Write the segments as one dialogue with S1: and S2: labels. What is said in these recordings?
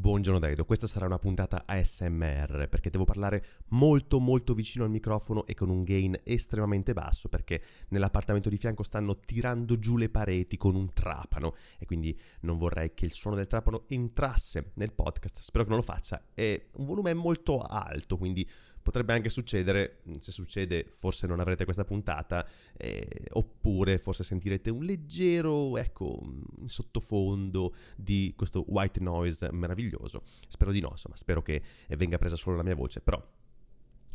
S1: Buongiorno Daido, questa sarà una puntata ASMR perché devo parlare molto molto vicino al microfono e con un gain estremamente basso perché nell'appartamento di fianco stanno tirando giù le pareti con un trapano e quindi non vorrei che il suono del trapano entrasse nel podcast, spero che non lo faccia, è un volume molto alto quindi potrebbe anche succedere, mm, se succede forse non avrete questa puntata, eh, oppure forse sentirete un leggero, ecco, sottofondo di questo white noise meraviglioso. Spero di no, insomma, spero che venga presa solo la mia voce, però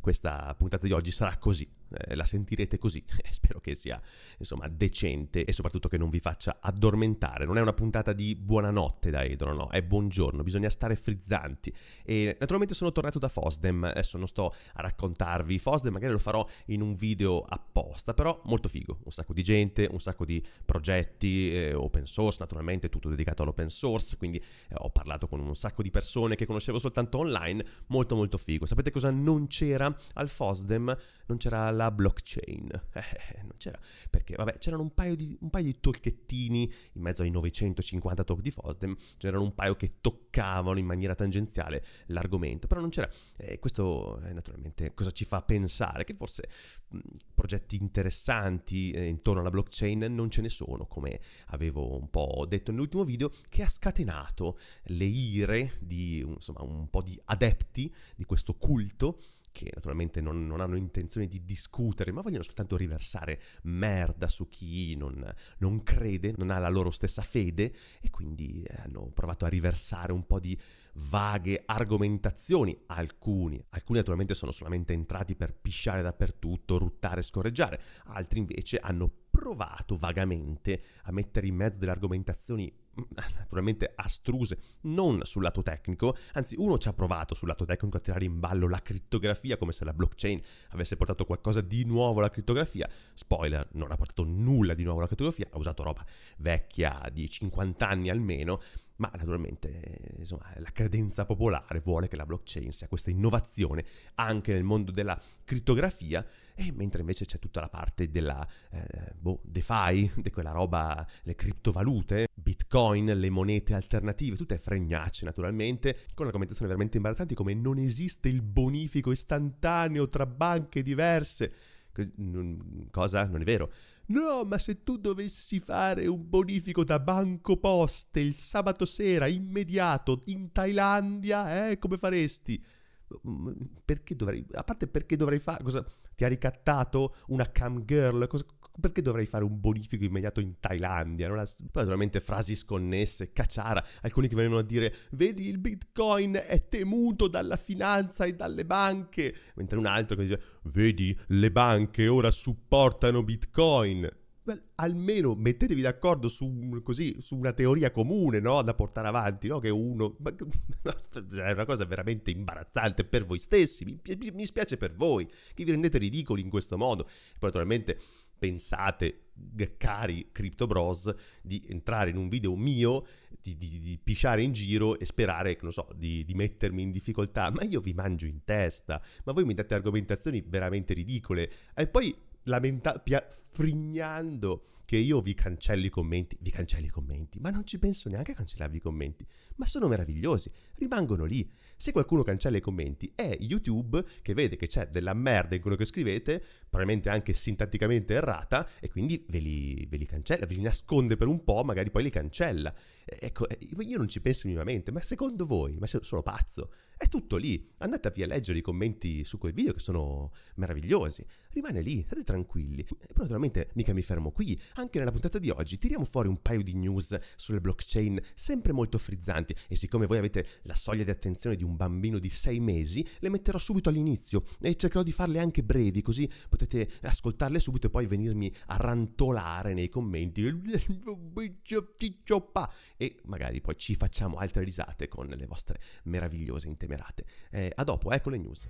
S1: questa puntata di oggi sarà così eh, la sentirete così. Eh, spero che sia, insomma, decente e soprattutto che non vi faccia addormentare. Non è una puntata di buonanotte da Edro, no, è buongiorno, bisogna stare frizzanti. E naturalmente sono tornato da Fosdem, adesso non sto a raccontarvi Fosdem, magari lo farò in un video apposta, però molto figo, un sacco di gente, un sacco di progetti eh, open source, naturalmente tutto dedicato all'open source, quindi eh, ho parlato con un sacco di persone che conoscevo soltanto online, molto molto figo. Sapete cosa non c'era al Fosdem? Non c'era la la blockchain. Eh, non c'era, perché vabbè, c'erano un paio, di, un paio di tolchettini in mezzo ai 950 talk di Fosdem, c'erano un paio che toccavano in maniera tangenziale l'argomento, però non c'era. Eh, questo eh, naturalmente cosa ci fa pensare? Che forse mh, mm, progetti interessanti eh, intorno alla blockchain non ce ne sono, come avevo un po' detto nell'ultimo video, che ha scatenato le ire di insomma, un po' di adepti di questo culto che naturalmente non, non, hanno intenzione di discutere, ma vogliono soltanto riversare merda su chi non, non, crede, non ha la loro stessa fede e quindi eh, hanno provato a riversare un po' di vaghe argomentazioni, alcuni, alcuni naturalmente sono solamente entrati per pisciare dappertutto, ruttare, scorreggiare, altri invece hanno provato vagamente a mettere in mezzo delle argomentazioni naturalmente astruse, non sul lato tecnico, anzi uno ci ha provato sul lato tecnico a tirare in ballo la criptografia come se la blockchain avesse portato qualcosa di nuovo alla criptografia, spoiler, non ha portato nulla di nuovo alla criptografia, ha usato roba vecchia di 50 anni almeno, ma naturalmente insomma, la credenza popolare vuole che la blockchain sia questa innovazione anche nel mondo della criptografia, e mentre invece c'è tutta la parte della eh, boh, DeFi, di quella roba, le criptovalute, Bitcoin, bitcoin, le monete alternative, tutte fregnacce naturalmente, con argomentazioni veramente imbarazzanti come non esiste il bonifico istantaneo tra banche diverse. Cosa? Non è vero. No, ma se tu dovessi fare un bonifico da banco poste il sabato sera, immediato, in Thailandia, eh, come faresti? Mm, mm, perché dovrei... A parte perché dovrei fare... Cosa? Ti ha ricattato una cam girl? Cosa, perché dovrei fare un bonifico immediato in Thailandia? Non ha, naturalmente frasi sconnesse, cacciara, alcuni che venivano a dire vedi il bitcoin è temuto dalla finanza e dalle banche, mentre un altro che diceva vedi le banche ora supportano bitcoin. Beh, almeno mettetevi d'accordo su, così, su una teoria comune no? da portare avanti, no? che uno... è una cosa veramente imbarazzante per voi stessi, mi, mi spiace per voi, che vi rendete ridicoli in questo modo. Poi naturalmente pensate, cari Crypto Bros, di entrare in un video mio, di, di, di pisciare in giro e sperare, non so, di, di, mettermi in difficoltà. Ma io vi mangio in testa, ma voi mi date argomentazioni veramente ridicole. E poi lamenta- pia- frignando che io vi cancello i commenti, vi cancello i commenti, ma non ci penso neanche a cancellarvi i commenti, ma sono meravigliosi, rimangono lì se qualcuno cancella i commenti è YouTube che vede che c'è della merda in quello che scrivete, probabilmente anche sintatticamente errata, e quindi ve li, ve li cancella, ve li nasconde per un po', magari poi li cancella. Ecco, io non ci penso minimamente, ma secondo voi, ma sono pazzo, è tutto lì. Andatevi a leggere i commenti su quel video che sono meravigliosi. Rimane lì, state tranquilli. E poi naturalmente mica mi fermo qui. Anche nella puntata di oggi tiriamo fuori un paio di news sulle blockchain sempre molto frizzanti e siccome voi avete la soglia di attenzione di un bambino di 6 mesi, le metterò subito all'inizio e cercherò di farle anche brevi così potete ascoltarle subito e poi venirmi a rantolare nei commenti. E magari poi ci facciamo altre risate con le vostre meravigliose intenzioni temerate. Eh, a dopo, ecco le news.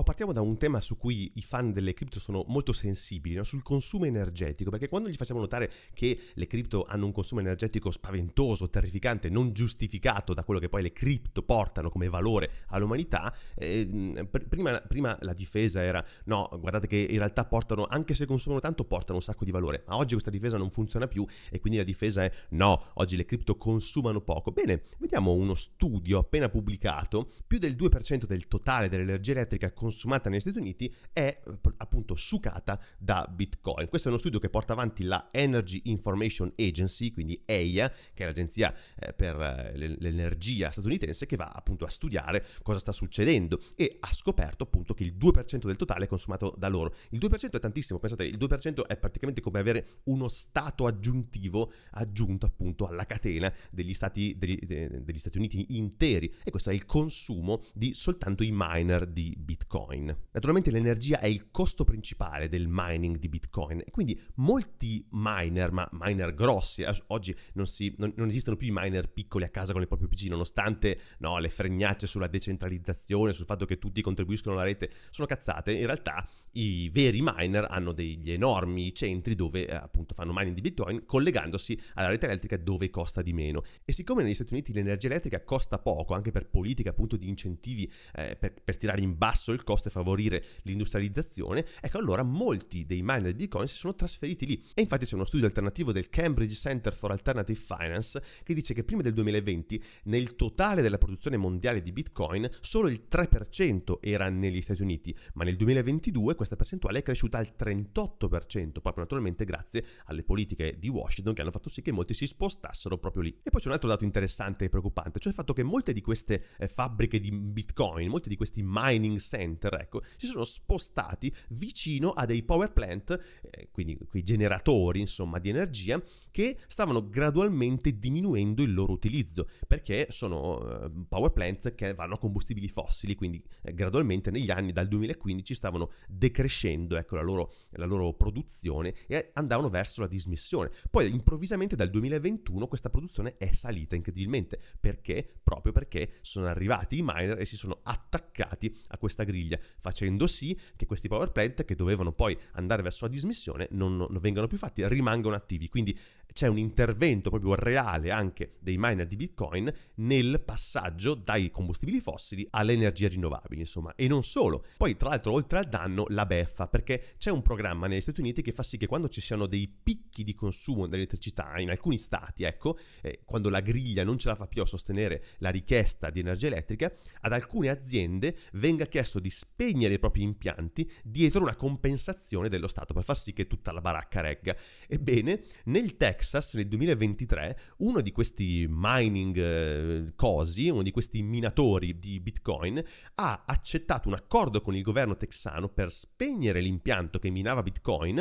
S1: Oh, partiamo da un tema su cui i fan delle cripto sono molto sensibili, no? sul consumo energetico, perché quando gli facciamo notare che le cripto hanno un consumo energetico spaventoso, terrificante, non giustificato da quello che poi le cripto portano come valore all'umanità, eh, pr- prima, prima, la difesa era no, guardate che in realtà portano, anche se consumano tanto, portano un sacco di valore, ma oggi questa difesa non funziona più e quindi la difesa è no, oggi le cripto consumano poco. Bene, vediamo uno studio appena pubblicato, più del 2% del totale dell'energia elettrica consumata consumata negli Stati Uniti è eh, appunto sucata da Bitcoin. Questo è uno studio che porta avanti la Energy Information Agency, quindi EIA, che è l'agenzia eh, per eh, l'energia statunitense che va appunto a studiare cosa sta succedendo e ha scoperto appunto che il 2% del totale è consumato da loro. Il 2% è tantissimo, pensate, il 2% è praticamente come avere uno stato aggiuntivo aggiunto appunto alla catena degli stati, degli, degli stati Uniti interi e questo è il consumo di soltanto i miner di Bitcoin. Bitcoin. Naturalmente l'energia è il costo principale del mining di Bitcoin e quindi molti miner, ma miner grossi, oggi non, si, non, non esistono più i miner piccoli a casa con il proprio PC, nonostante no, le fregnacce sulla decentralizzazione, sul fatto che tutti contribuiscono alla rete, sono cazzate, in realtà i veri miner hanno degli enormi centri dove eh, appunto fanno mining di bitcoin collegandosi alla rete elettrica dove costa di meno e siccome negli Stati Uniti l'energia elettrica costa poco anche per politiche appunto di incentivi eh, per, per, tirare in basso il costo e favorire l'industrializzazione ecco allora molti dei miner di bitcoin si sono trasferiti lì e infatti c'è uno studio alternativo del Cambridge Center for Alternative Finance che dice che prima del 2020 nel totale della produzione mondiale di bitcoin solo il 3% era negli Stati Uniti ma nel 2022 questa percentuale è cresciuta al 38%, proprio naturalmente grazie alle politiche di Washington che hanno fatto sì che molti si spostassero proprio lì. E poi c'è un altro dato interessante e preoccupante, cioè il fatto che molte di queste eh, fabbriche di Bitcoin, molti di questi mining center, ecco, si sono spostati vicino a dei power plant, eh, quindi quei generatori, insomma, di energia che stavano gradualmente diminuendo il loro utilizzo, perché sono eh, power plants che vanno a combustibili fossili, quindi eh, gradualmente negli anni dal 2015 stavano decrescendo ecco, la, loro, la, loro, produzione e andavano verso la dismissione. Poi improvvisamente dal 2021 questa produzione è salita incredibilmente, perché? Proprio perché sono arrivati i miner e si sono attaccati a questa griglia, facendo sì che questi power plant che dovevano poi andare verso la dismissione non, non vengano più fatti, rimangano attivi. Quindi c'è un intervento proprio reale anche dei miner di Bitcoin nel passaggio dai combustibili fossili alle energie rinnovabili, insomma, e non solo. Poi, tra l'altro, oltre al danno, la beffa, perché c'è un programma negli Stati Uniti che fa sì che quando ci siano dei picchi di consumo dell'elettricità in alcuni stati, ecco, eh, quando la griglia non ce la fa più a sostenere la richiesta di energia elettrica, ad alcune aziende venga chiesto di spegnere i propri impianti dietro una compensazione dello Stato per far sì che tutta la baracca regga. Ebbene, nel tech Texas nel 2023 uno di questi mining eh, cosi, uno di questi minatori di Bitcoin, ha accettato un accordo con il governo texano per spegnere l'impianto che minava Bitcoin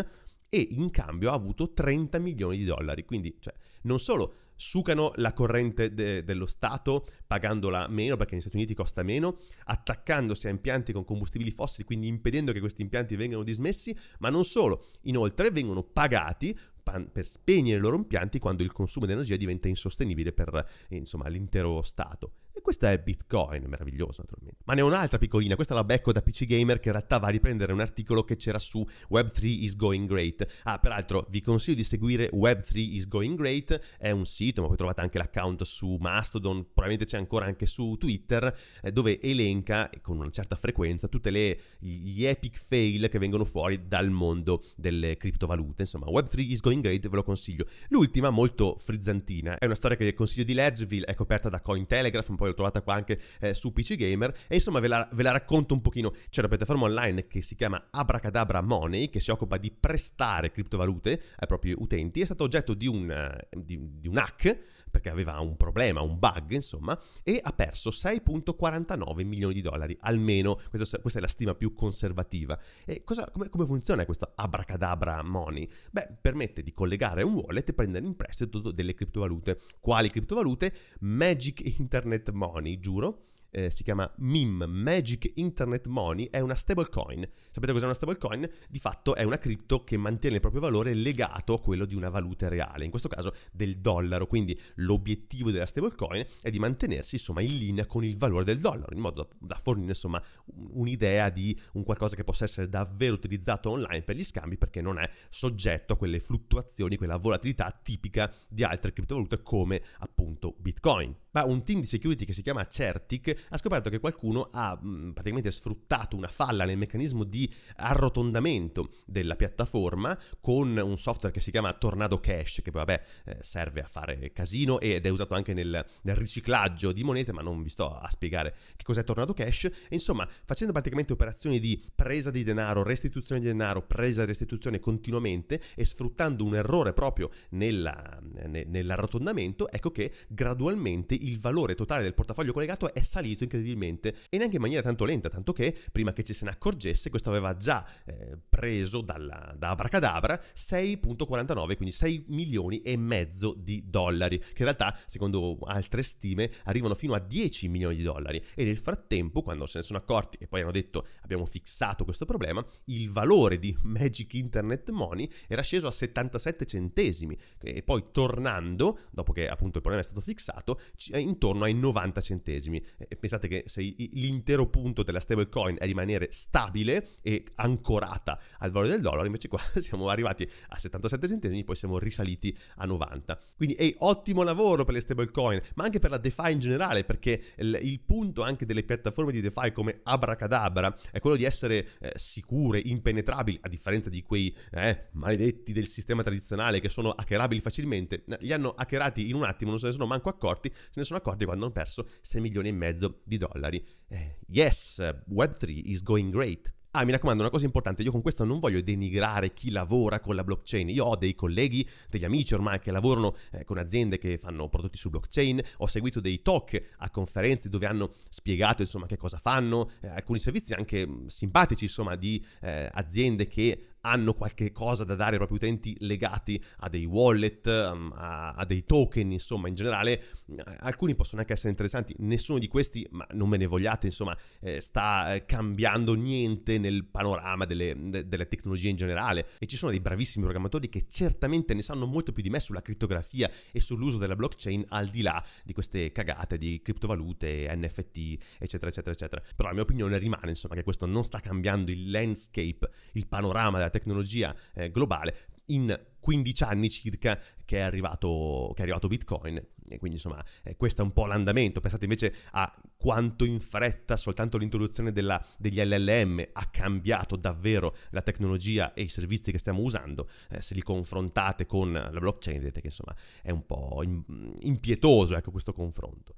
S1: e in cambio ha avuto 30 milioni di dollari. Quindi, cioè, non solo sucano la corrente de- dello Stato pagandola meno perché negli Stati Uniti costa meno, attaccandosi a impianti con combustibili fossili, quindi impedendo che questi impianti vengano dismessi, ma non solo, inoltre vengono pagati span- per spegnere i loro impianti quando il consumo di energia diventa insostenibile per insomma, l'intero Stato. E questa è Bitcoin, meraviglioso naturalmente. Ma ne ho un'altra piccolina, questa la becco da PC Gamer che in realtà va a riprendere un articolo che c'era su Web3 is going great. Ah, peraltro vi consiglio di seguire Web3 is going great, è un sito, ma poi trovate anche l'account su Mastodon, probabilmente c'è ancora anche su Twitter, eh, dove elenca con una certa frequenza tutte le gli epic fail che vengono fuori dal mondo delle criptovalute. Insomma, Web3 is going great, ve lo consiglio. L'ultima, molto frizzantina, è una storia che consiglio di leggervi, è coperta da Cointelegraph, un po' poi l'ho trovata qua anche eh, su PC Gamer, e insomma ve la, ve la racconto un pochino. C'è una piattaforma online che si chiama Abracadabra Money, che si occupa di prestare criptovalute ai propri utenti, è stato oggetto di un, eh, di, di un hack perché aveva un problema, un bug, insomma, e ha perso 6.49 milioni di dollari, almeno, questa, questa è la stima più conservativa. E cosa, come, come, funziona questo abracadabra money? Beh, permette di collegare un wallet e prendere in prestito delle criptovalute. Quali criptovalute? Magic Internet Money, giuro eh, si chiama MIM, Magic Internet Money, è una stablecoin. Sapete cos'è una stablecoin? Di fatto è una cripto che mantiene il proprio valore legato a quello di una valuta reale, in questo caso del dollaro. Quindi l'obiettivo della stablecoin è di mantenersi insomma in linea con il valore del dollaro, in modo da, da fornire insomma un'idea di un qualcosa che possa essere davvero utilizzato online per gli scambi perché non è soggetto a quelle fluttuazioni, quella volatilità tipica di altre criptovalute come appunto Bitcoin. Ma un team di security che si chiama Certic ha scoperto che qualcuno ha mh, mm, praticamente sfruttato una falla nel meccanismo di arrotondamento della piattaforma con un software che si chiama Tornado Cash, che vabbè eh, serve a fare casino ed è usato anche nel, nel riciclaggio di monete, ma non vi sto a spiegare che cos'è Tornado Cash. E insomma, facendo praticamente operazioni di presa di denaro, restituzione di denaro, presa e restituzione continuamente e sfruttando un errore proprio nella, ne, nell'arrotondamento, ecco che gradualmente il valore totale del portafoglio collegato è salito salito incredibilmente e neanche in maniera tanto lenta, tanto che prima che ci se ne accorgesse questo aveva già eh, preso dalla, da Abracadabra 6.49, quindi 6 milioni e mezzo di dollari, che in realtà secondo altre stime arrivano fino a 10 milioni di dollari e nel frattempo quando se ne sono accorti e poi hanno detto abbiamo fissato questo problema, il valore di Magic Internet Money era sceso a 77 centesimi e poi tornando, dopo che appunto il problema è stato fissato, eh, intorno ai 90 centesimi. E pensate che se l'intero punto della stablecoin è rimanere stabile e ancorata al valore del dollaro, invece qua siamo arrivati a 77 centesimi, poi siamo risaliti a 90. Quindi è ottimo lavoro per le stablecoin, ma anche per la DeFi in generale, perché il, il, punto anche delle piattaforme di DeFi come Abracadabra è quello di essere eh, sicure, impenetrabili, a differenza di quei eh, maledetti del sistema tradizionale che sono hackerabili facilmente. Eh, li hanno hackerati in un attimo, non se ne sono manco accorti, se ne sono accorti quando hanno perso 6 milioni e mezzo di dollari. Eh, yes, Web3 is going great. Ah, mi raccomando, una cosa importante, io con questo non voglio denigrare chi lavora con la blockchain. Io ho dei colleghi, degli amici ormai che lavorano eh, con aziende che fanno prodotti su blockchain, ho seguito dei talk a conferenze dove hanno spiegato insomma che cosa fanno, eh, alcuni servizi anche simpatici insomma di eh, aziende che hanno qualche cosa da dare ai propri utenti legati a dei wallet, um, a, a dei token, insomma, in generale alcuni possono anche essere interessanti, nessuno di questi, ma non me ne vogliate, insomma, eh, sta eh, cambiando niente nel panorama delle, de, delle tecnologie in generale e ci sono dei bravissimi programmatori che certamente ne sanno molto più di me sulla criptografia e sull'uso della blockchain al di là di queste cagate di criptovalute, NFT, eccetera, eccetera, eccetera. Però la mia opinione rimane, insomma, che questo non sta cambiando il landscape, il panorama della della tecnologia eh, globale in 15 anni circa che è arrivato, che è arrivato Bitcoin. E quindi insomma eh, questo è un po' l'andamento. Pensate invece a quanto in fretta soltanto l'introduzione della, degli LLM ha cambiato davvero la tecnologia e i servizi che stiamo usando. Eh, se li confrontate con la blockchain vedete che insomma è un po' impietoso ecco, questo confronto.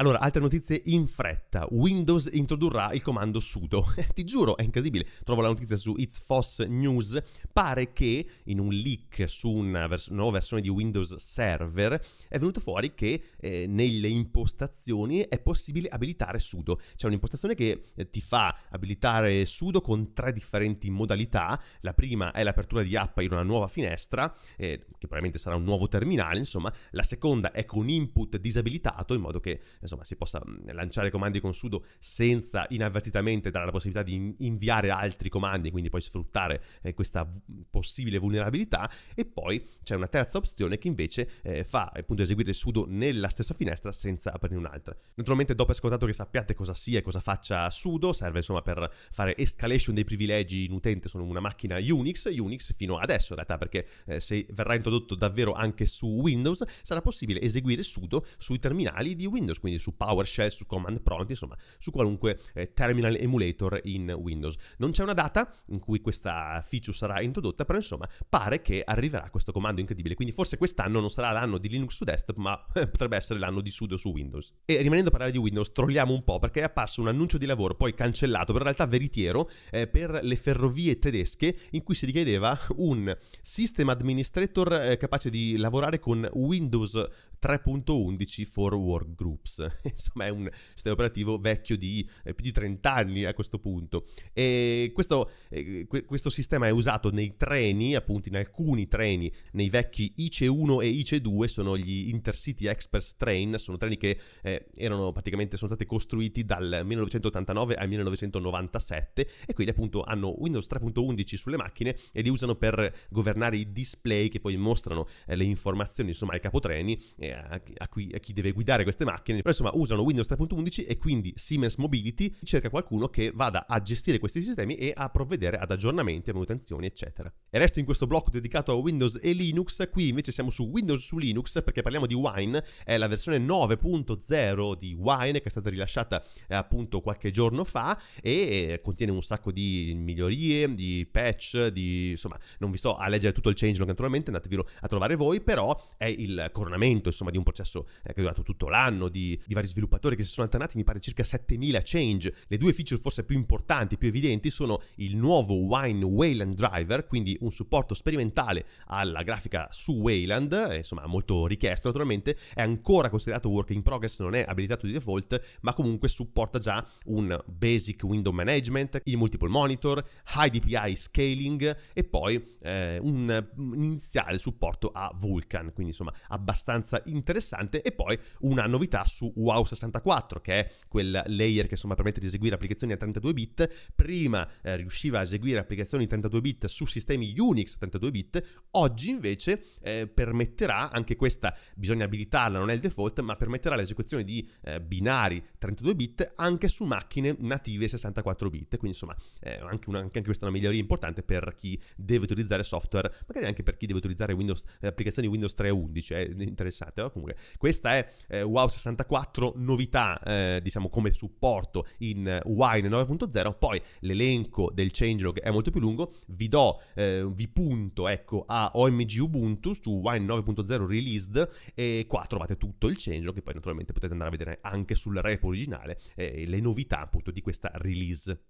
S1: Allora, altre notizie in fretta. Windows introdurrà il comando sudo. Ti giuro, è incredibile. Trovo la notizia su It's Foss News. Pare che in un leak su una, vers- una nuova versione di Windows Server è venuto fuori che eh, nelle impostazioni è possibile abilitare sudo. C'è un'impostazione che eh, ti fa abilitare sudo con tre differenti modalità. La prima è l'apertura di app in una nuova finestra, eh, che probabilmente sarà un nuovo terminale, insomma. La seconda è con input disabilitato, in modo che eh, insomma, si possa mm, lanciare comandi con sudo senza inavvertitamente dare la possibilità di inviare altri comandi, quindi poi sfruttare eh, questa v- possibile vulnerabilità. E poi c'è una terza opzione che invece eh, fa appunto eseguire sudo nella stessa finestra senza aprire un'altra. Naturalmente dopo ascoltato che sappiate cosa sia e cosa faccia sudo, serve insomma per fare escalation dei privilegi in utente, sono una macchina Unix, Unix fino adesso in realtà perché eh, se verrà introdotto davvero anche su Windows sarà possibile eseguire sudo sui terminali di Windows, quindi quindi su PowerShell, su Command Prompt, insomma su qualunque eh, terminal emulator in Windows. Non c'è una data in cui questa feature sarà introdotta, però insomma pare che arriverà questo comando incredibile, quindi forse quest'anno non sarà l'anno di Linux su desktop, ma eh, potrebbe essere l'anno di sudo su Windows. E rimanendo a parlare di Windows, trolliamo un po' perché è apparso un annuncio di lavoro poi cancellato, però in realtà veritiero, eh, per le ferrovie tedesche in cui si richiedeva un system administrator eh, capace di lavorare con Windows 3.11 for Workgroups. insomma è un sistema operativo vecchio di eh, più di 30 anni a questo punto. E questo, eh, que- questo, sistema è usato nei treni, appunto in alcuni treni, nei vecchi ICE 1 e ICE 2 sono gli Intercity Express Train, sono treni che eh, erano praticamente sono stati costruiti dal 1989 al 1997 e quindi appunto hanno Windows 3.11 sulle macchine e li usano per governare i display che poi mostrano eh, le informazioni insomma ai capotreni a chi, a, chi, deve guidare queste macchine però insomma usano Windows 3.11 e quindi Siemens Mobility cerca qualcuno che vada a gestire questi sistemi e a provvedere ad aggiornamenti, manutenzioni, eccetera. E resto in questo blocco dedicato a Windows e Linux, qui invece siamo su Windows su Linux perché parliamo di Wine, è la versione 9.0 di Wine che è stata rilasciata eh, appunto qualche giorno fa e contiene un sacco di migliorie, di patch, di insomma non vi sto a leggere tutto il changelog naturalmente, andatevelo a trovare voi, però è il coronamento insomma di un processo eh, che è durato tutto l'anno di di vari sviluppatori che si sono alternati, mi pare circa 7000 change. Le due feature forse più importanti, più evidenti, sono il nuovo Wine Wayland Driver, quindi un supporto sperimentale alla grafica su Wayland, eh, insomma molto richiesto naturalmente, è ancora considerato work in progress, non è abilitato di default, ma comunque supporta già un basic window management, il multiple monitor, high DPI scaling e poi eh, un iniziale supporto a Vulkan, quindi insomma abbastanza interessante e poi una novità su su WoW64, che è quel layer che insomma permette di eseguire applicazioni a 32 bit, prima eh, riusciva a eseguire applicazioni 32 bit su sistemi Unix 32 bit, oggi invece eh, permetterà, anche questa bisogna abilitarla, non è il default, ma permetterà l'esecuzione di eh, binari 32 bit anche su macchine native 64 bit, quindi insomma eh, anche, una, anche, questa è una miglioria importante per chi deve utilizzare software, magari anche per chi deve utilizzare Windows, eh, applicazioni Windows 3.11, è eh, interessante, no? comunque questa è WoW64 quattro novità, eh, diciamo, come supporto in eh, Wine 9.0. Poi l'elenco del changelog è molto più lungo. Vi do, eh, vi punto, ecco, a OMG Ubuntu su Wine 9.0 Released e qua trovate tutto il changelog che poi naturalmente potete andare a vedere anche sul repo originale eh, le novità appunto di questa release.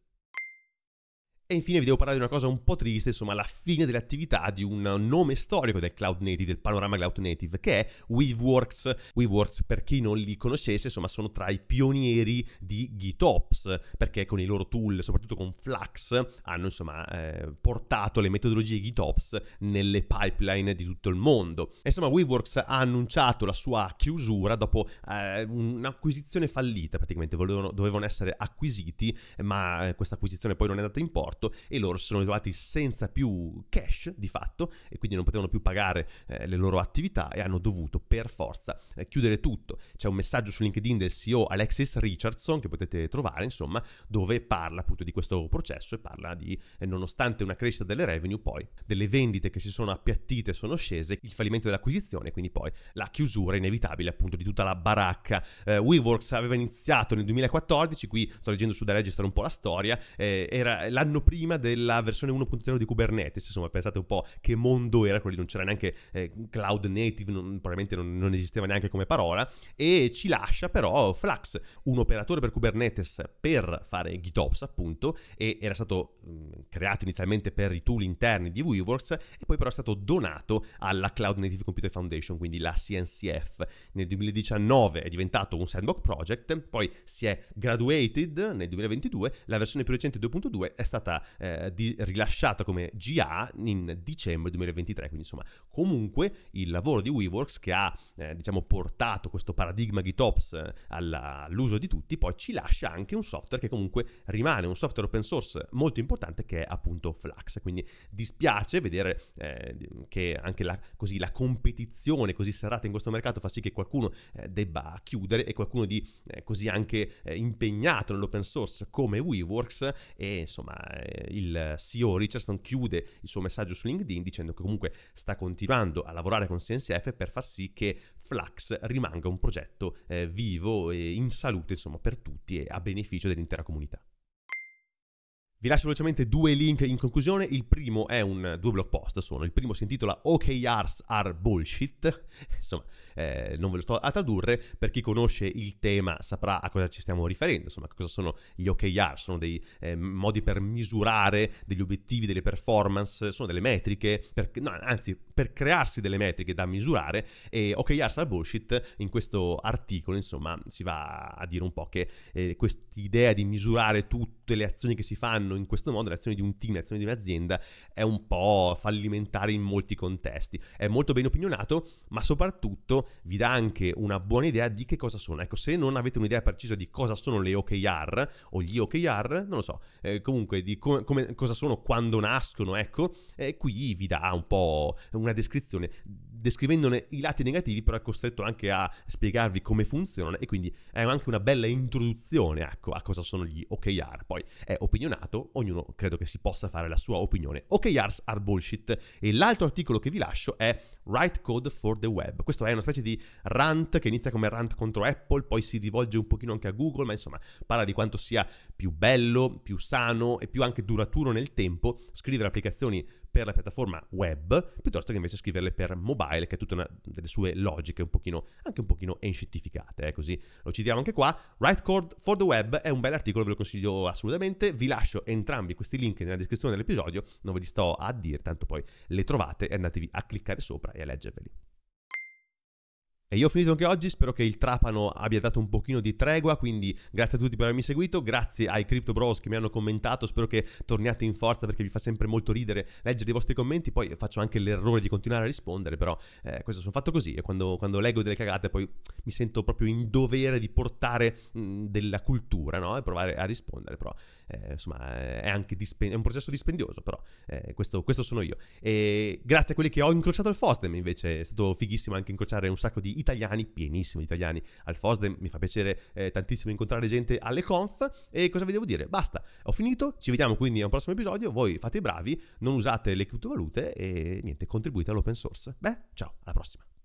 S1: E infine vi devo parlare di una cosa un po' triste, insomma, la fine dell'attività di un nome storico del cloud native, del panorama cloud native, che è Weaveworks. Weaveworks, per chi non li conoscesse, insomma, sono tra i pionieri di GitOps, perché con i loro tool, soprattutto con Flux, hanno insomma eh, portato le metodologie GitOps nelle pipeline di tutto il mondo. insomma, Weaveworks ha annunciato la sua chiusura dopo eh, un'acquisizione fallita, praticamente Volevano, dovevano essere acquisiti, ma eh, questa acquisizione poi non è andata in porto morto e loro si sono trovati senza più cash di fatto e quindi non potevano più pagare eh, le loro attività e hanno dovuto per forza eh, chiudere tutto. C'è un messaggio su LinkedIn del CEO Alexis Richardson che potete trovare, insomma, dove parla appunto di questo processo e parla di eh, nonostante una crescita delle revenue, poi delle vendite che si sono appiattite sono scese, il fallimento dell'acquisizione, quindi poi la chiusura inevitabile appunto di tutta la baracca. Eh, WeWorks aveva iniziato nel 2014, qui sto leggendo su da Register un po' la storia, eh, era l'anno prima prima della versione 1.0 di Kubernetes, insomma pensate un po' che mondo era quello lì, non c'era neanche eh, cloud native, non, probabilmente non, non, esisteva neanche come parola, e ci lascia però Flux, un operatore per Kubernetes per fare GitOps appunto, e era stato mh, mm, creato inizialmente per i tool interni di WeWorks e poi però è stato donato alla Cloud Native Computer Foundation, quindi la CNCF. Nel 2019 è diventato un sandbox project, poi si è graduated nel 2022, la versione più recente 2.2 è stata eh, di- rilasciata come GA in dicembre 2023, quindi insomma comunque il lavoro di WeWorks che ha eh, diciamo portato questo paradigma GitOps eh, alla- all'uso di tutti, poi ci lascia anche un software che comunque rimane un software open source molto importante che è appunto Flux, quindi dispiace vedere eh, che anche la, così, la competizione così serrata in questo mercato fa sì che qualcuno eh, debba chiudere e qualcuno di eh, così anche impegnato nell'open source come WeWorks e insomma eh, il CEO Richardson chiude il suo messaggio su LinkedIn dicendo che comunque sta continuando a lavorare con CNCF per far sì che Flux rimanga un progetto eh, vivo e in salute insomma per tutti e a beneficio dell'intera comunità. Vi lascio velocemente due link in conclusione. Il primo è un due blog post sono. Il primo si intitola OKRs are bullshit. Insomma, eh, non ve lo sto a tradurre. Per chi conosce il tema saprà a cosa ci stiamo riferendo. Insomma, cosa sono gli OKRs? Sono dei eh, modi per misurare degli obiettivi, delle performance, sono delle metriche, per, no, anzi, per crearsi delle metriche da misurare. E OKRs are bullshit, in questo articolo, insomma, si va a dire un po' che eh, quest'idea di misurare tutte le azioni che si fanno fanno in questo modo, l'azione di un team, l'azione di un'azienda è un po' fallimentare in molti contesti. È molto ben opinionato, ma soprattutto vi dà anche una buona idea di che cosa sono. Ecco, se non avete un'idea precisa di cosa sono le OKR o gli OKR, non lo so, eh, comunque di come, come, cosa sono quando nascono, ecco, eh, qui vi dà un po' una descrizione descrivendone i lati negativi, però è costretto anche a spiegarvi come funzionano e quindi è anche una bella introduzione ecco, a cosa sono gli OKR. Poi è opinionato, ognuno credo che si possa fare la sua opinione. OKRs are bullshit. E l'altro articolo che vi lascio è Write Code for the Web. Questo è una specie di rant che inizia come rant contro Apple, poi si rivolge un pochino anche a Google, ma insomma parla di quanto sia più bello, più sano e più anche duraturo nel tempo scrivere applicazioni per la piattaforma web piuttosto che invece scriverle per mobile, che ha tutte una delle sue logiche un pochino, anche un pochino enscientificate, eh, così lo citiamo anche qua. Write Code for the Web è un bel articolo, ve lo consiglio assolutamente, vi lascio entrambi questi link nella descrizione dell'episodio, non ve li sto a dire, tanto poi le trovate e andatevi a cliccare sopra e leggerveli. E io ho finito anche oggi, spero che il Trapano abbia dato un pochino di tregua, quindi grazie a tutti per avermi seguito, grazie ai Crypto Bros che mi hanno commentato, spero che torniate in forza perché vi fa sempre molto ridere leggere i vostri commenti, poi faccio anche l'errore di continuare a rispondere, però eh, questo sono fatto così e quando, quando, leggo delle cagate poi mi sento proprio in dovere di portare mh, della cultura no? e provare a rispondere, però eh, insomma è, dispen- è un processo dispendioso, però eh, questo, questo, sono io. E grazie a quelli che ho incrociato al Fostem invece, è stato fighissimo anche incrociare un sacco di italiani, pienissimo di italiani. Al FOSDEM mi fa piacere eh, tantissimo incontrare gente alle conf. E cosa vi devo dire? Basta, ho finito, ci vediamo quindi al prossimo episodio. Voi fate i bravi, non usate le criptovalute e niente, contribuite all'open source. Beh, ciao, alla prossima.